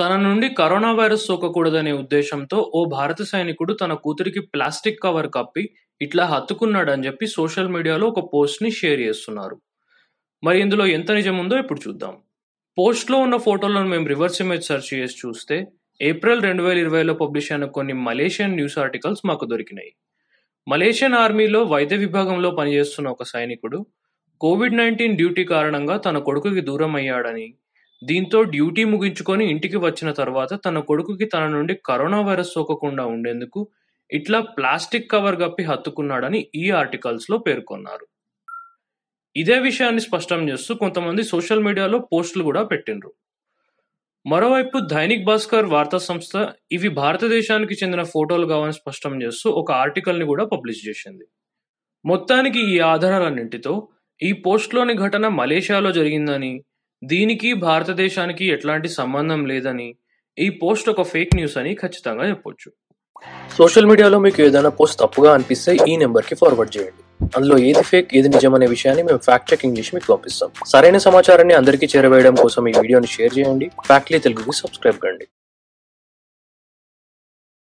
తన నుండి corona virus సోకకూడదనే ఉద్దేశంతో ఓ భారత సైనికుడు తన కూతురికి ప్లాస్టిక్ కవర్ కప్పి ఇట్లా హత్తుకున్నాడని చెప్పి సోషల్ మీడియాలో ఒక పోస్ట్ని షేర్ చేస్తున్నారు మరి ఇందులో ఎంత నిజం ఉందో ఇప్పుడు చూద్దాం పోస్ట్లో ఉన్న ఫోటోలను మేము రివర్స్ ఇమేజ్ సెర్చ్ చేసి చూస్తే ఏప్రిల్ రెండు వేల ఇరవైలో పబ్లిష్ అయిన కొన్ని మలేషియన్ న్యూస్ ఆర్టికల్స్ మాకు దొరికినాయి మలేషియన్ ఆర్మీలో వైద్య విభాగంలో పనిచేస్తున్న ఒక సైనికుడు కోవిడ్ నైన్టీన్ డ్యూటీ కారణంగా తన కొడుకుకి దూరం అయ్యాడని దీంతో డ్యూటీ ముగించుకొని ఇంటికి వచ్చిన తర్వాత తన కొడుకుకి తన నుండి కరోనా వైరస్ సోకకుండా ఉండేందుకు ఇట్లా ప్లాస్టిక్ కవర్ గప్పి హత్తుకున్నాడని ఈ ఆర్టికల్స్లో పేర్కొన్నారు ఇదే విషయాన్ని స్పష్టం చేస్తూ కొంతమంది సోషల్ మీడియాలో పోస్టులు కూడా పెట్టిండ్రు మరోవైపు దైనిక్ భాస్కర్ వార్తా సంస్థ ఇవి భారతదేశానికి చెందిన ఫోటోలు కావని స్పష్టం చేస్తూ ఒక ఆర్టికల్ని కూడా పబ్లిష్ చేసింది మొత్తానికి ఈ ఆధారాలన్నింటితో ఈ పోస్ట్లోని ఘటన మలేషియాలో జరిగిందని దీనికి భారతదేశానికి ఎట్లాంటి సంబంధం లేదని ఈ పోస్ట్ ఒక ఫేక్ న్యూస్ అని ఖచ్చితంగా చెప్పొచ్చు సోషల్ మీడియాలో మీకు ఏదైనా పోస్ట్ తప్పుగా అనిపిస్తే ఈ నెంబర్ కి ఫార్వర్డ్ చేయండి అందులో ఏది ఫేక్ ఏది నిజం అనే విషయాన్ని మేము ఫ్యాక్ట్ చెక్ ఇంగ్లీష్ మీకు పంపిస్తాం సరైన సమాచారాన్ని అందరికీ చేరవేయడం కోసం ఈ వీడియోని షేర్ చేయండి ఫ్యాక్ట్లీ తెలుగుకి సబ్స్క్రైబ్ కండి